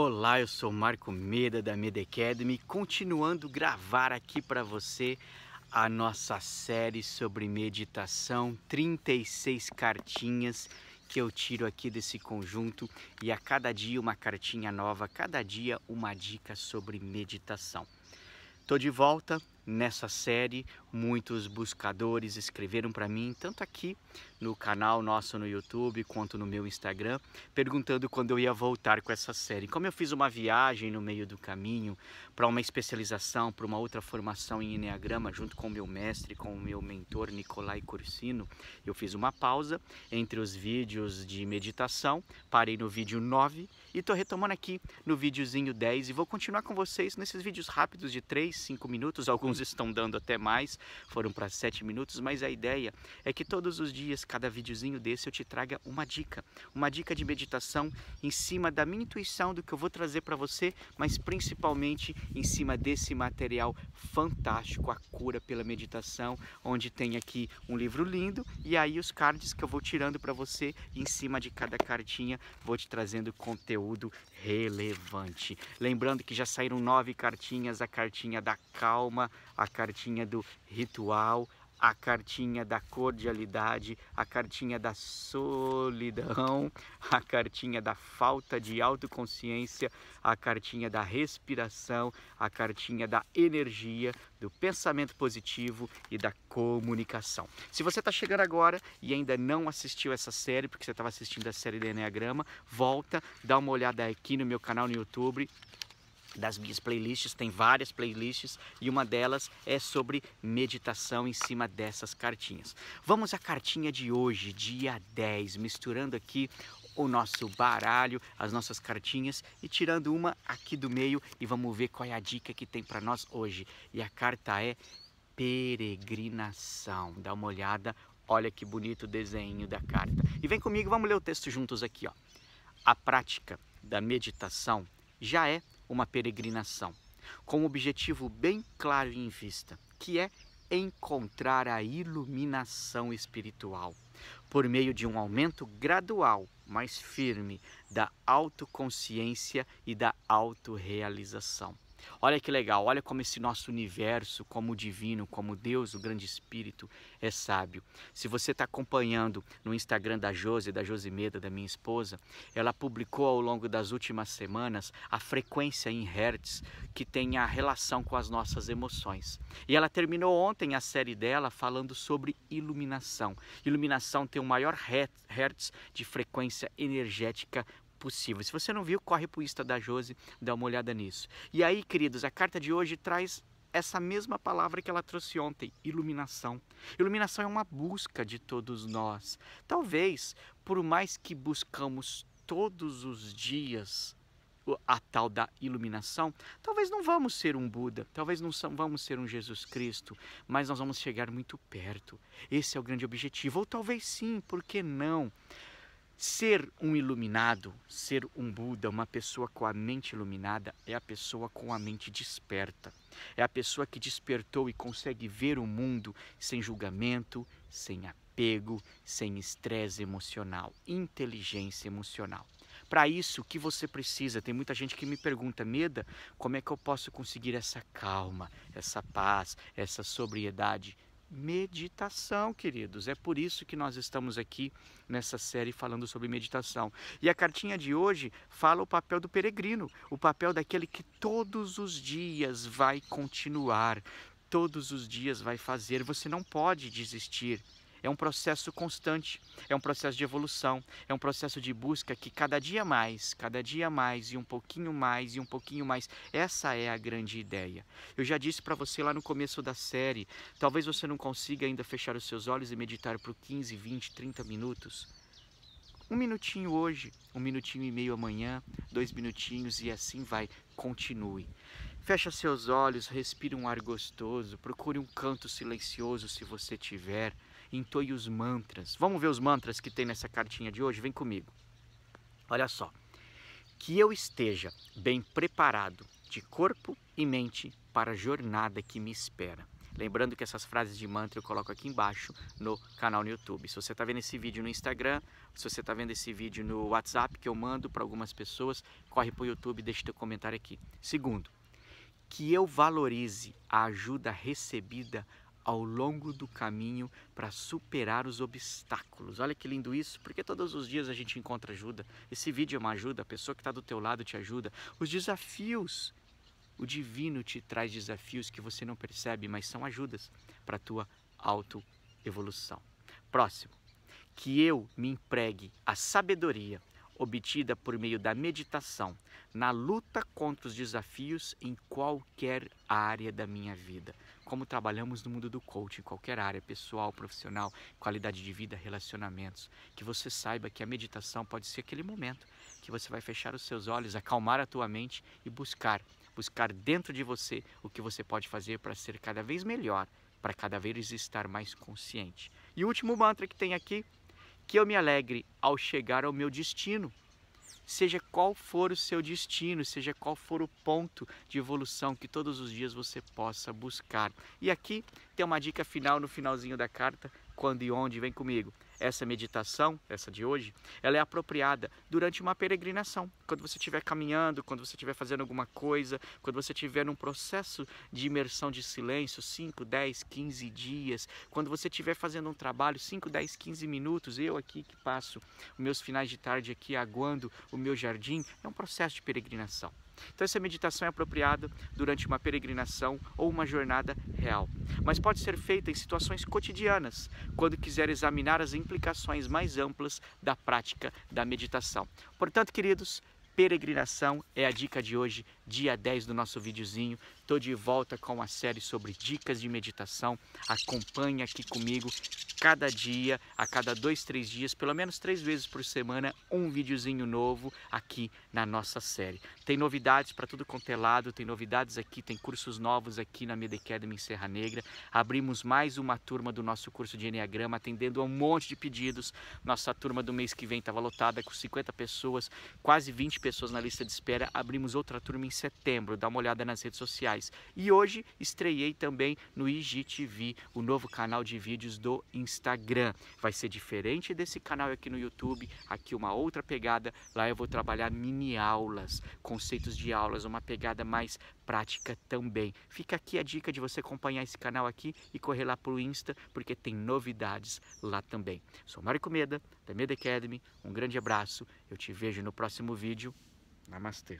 Olá, eu sou Marco Meda da Meda Academy, continuando gravar aqui para você a nossa série sobre meditação, 36 cartinhas que eu tiro aqui desse conjunto e a cada dia uma cartinha nova, cada dia uma dica sobre meditação. Tô de volta nessa série, muitos buscadores escreveram para mim, tanto aqui no canal nosso no YouTube, quanto no meu Instagram, perguntando quando eu ia voltar com essa série. Como eu fiz uma viagem no meio do caminho para uma especialização, para uma outra formação em Enneagrama, junto com o meu mestre, com o meu mentor Nicolai Cursino, eu fiz uma pausa entre os vídeos de meditação, parei no vídeo 9 e estou retomando aqui no videozinho 10 e vou continuar com vocês nesses vídeos rápidos de 3, 5 minutos, alguns estão dando até mais, foram para 7 minutos, mas a ideia é que todos os dias cada videozinho desse eu te traga uma dica, uma dica de meditação em cima da minha intuição do que eu vou trazer para você, mas principalmente em cima desse material fantástico, a cura pela meditação, onde tem aqui um livro lindo e aí os cards que eu vou tirando para você em cima de cada cartinha, vou te trazendo conteúdo relevante. Lembrando que já saíram nove cartinhas, a cartinha da calma, a cartinha do ritual, a cartinha da cordialidade, a cartinha da solidão, a cartinha da falta de autoconsciência, a cartinha da respiração, a cartinha da energia, do pensamento positivo e da comunicação. Se você está chegando agora e ainda não assistiu essa série, porque você estava assistindo a série do Enneagrama, volta, dá uma olhada aqui no meu canal no YouTube das minhas playlists, tem várias playlists e uma delas é sobre meditação em cima dessas cartinhas. Vamos à cartinha de hoje, dia 10, misturando aqui o nosso baralho, as nossas cartinhas e tirando uma aqui do meio e vamos ver qual é a dica que tem para nós hoje. E a carta é peregrinação. Dá uma olhada, olha que bonito o desenho da carta. E vem comigo, vamos ler o texto juntos aqui, ó. A prática da meditação já é uma peregrinação, com um objetivo bem claro em vista, que é encontrar a iluminação espiritual por meio de um aumento gradual, mas firme, da autoconsciência e da autorrealização. Olha que legal, olha como esse nosso universo, como o divino, como Deus, o grande espírito, é sábio. Se você está acompanhando no Instagram da Jose, da Josimeda, da minha esposa, ela publicou ao longo das últimas semanas a frequência em Hertz que tem a relação com as nossas emoções. E ela terminou ontem a série dela falando sobre iluminação. Iluminação tem o maior Hertz de frequência energética possível. Se você não viu, corre para o Insta da Jose, dá uma olhada nisso. E aí, queridos, a carta de hoje traz essa mesma palavra que ela trouxe ontem, iluminação. Iluminação é uma busca de todos nós. Talvez, por mais que buscamos todos os dias a tal da iluminação, talvez não vamos ser um Buda, talvez não vamos ser um Jesus Cristo, mas nós vamos chegar muito perto. Esse é o grande objetivo. Ou talvez sim, por que não? Ser um iluminado, ser um Buda, uma pessoa com a mente iluminada, é a pessoa com a mente desperta. É a pessoa que despertou e consegue ver o mundo sem julgamento, sem apego, sem estresse emocional, inteligência emocional. Para isso, o que você precisa? Tem muita gente que me pergunta, Meda, como é que eu posso conseguir essa calma, essa paz, essa sobriedade? meditação, queridos. É por isso que nós estamos aqui nessa série falando sobre meditação. E a cartinha de hoje fala o papel do peregrino, o papel daquele que todos os dias vai continuar, todos os dias vai fazer. Você não pode desistir. É um processo constante, é um processo de evolução, é um processo de busca que cada dia mais, cada dia mais e um pouquinho mais e um pouquinho mais, essa é a grande ideia. Eu já disse para você lá no começo da série, talvez você não consiga ainda fechar os seus olhos e meditar por 15, 20, 30 minutos. Um minutinho hoje, um minutinho e meio amanhã, dois minutinhos e assim vai, continue. Fecha seus olhos, respire um ar gostoso, procure um canto silencioso se você tiver entoie os mantras. Vamos ver os mantras que tem nessa cartinha de hoje? Vem comigo. Olha só. Que eu esteja bem preparado de corpo e mente para a jornada que me espera. Lembrando que essas frases de mantra eu coloco aqui embaixo no canal no YouTube. Se você está vendo esse vídeo no Instagram, se você está vendo esse vídeo no WhatsApp que eu mando para algumas pessoas, corre para o YouTube e deixa seu comentário aqui. Segundo, que eu valorize a ajuda recebida ao longo do caminho para superar os obstáculos. Olha que lindo isso, porque todos os dias a gente encontra ajuda. Esse vídeo é uma ajuda, a pessoa que está do teu lado te ajuda. Os desafios, o divino te traz desafios que você não percebe, mas são ajudas para a tua autoevolução. Próximo, que eu me empregue a sabedoria obtida por meio da meditação na luta contra os desafios em qualquer área da minha vida. Como trabalhamos no mundo do coaching, qualquer área, pessoal, profissional, qualidade de vida, relacionamentos, que você saiba que a meditação pode ser aquele momento que você vai fechar os seus olhos, acalmar a tua mente e buscar, buscar dentro de você o que você pode fazer para ser cada vez melhor, para cada vez estar mais consciente. E o último mantra que tem aqui que eu me alegre ao chegar ao meu destino. Seja qual for o seu destino, seja qual for o ponto de evolução que todos os dias você possa buscar. E aqui tem uma dica final no finalzinho da carta quando e onde, vem comigo. Essa meditação, essa de hoje, ela é apropriada durante uma peregrinação. Quando você estiver caminhando, quando você estiver fazendo alguma coisa, quando você estiver num processo de imersão de silêncio, 5, 10, 15 dias, quando você estiver fazendo um trabalho, 5, 10, 15 minutos, eu aqui que passo meus finais de tarde aqui aguando o meu jardim, é um processo de peregrinação. Então essa meditação é apropriada durante uma peregrinação ou uma jornada real, mas pode ser feita em situações cotidianas, quando quiser examinar as implicações mais amplas da prática da meditação. Portanto, queridos, peregrinação é a dica de hoje dia 10 do nosso videozinho. Tô de volta com a série sobre dicas de meditação. Acompanhe aqui comigo cada dia, a cada dois, três dias, pelo menos três vezes por semana, um videozinho novo aqui na nossa série. Tem novidades para tudo quanto é lado, tem novidades aqui, tem cursos novos aqui na Med Academy em Serra Negra. Abrimos mais uma turma do nosso curso de Enneagrama, atendendo a um monte de pedidos. Nossa turma do mês que vem estava lotada com 50 pessoas, quase 20 pessoas na lista de espera. Abrimos outra turma em setembro. Dá uma olhada nas redes sociais. E hoje estreiei também no IGTV, o novo canal de vídeos do Instagram. Vai ser diferente desse canal aqui no YouTube, aqui uma outra pegada. Lá eu vou trabalhar mini aulas, conceitos de aulas, uma pegada mais prática também. Fica aqui a dica de você acompanhar esse canal aqui e correr lá pro Insta, porque tem novidades lá também. Sou Mário Comeda, da Meda Academy. Um grande abraço. Eu te vejo no próximo vídeo. Namastê.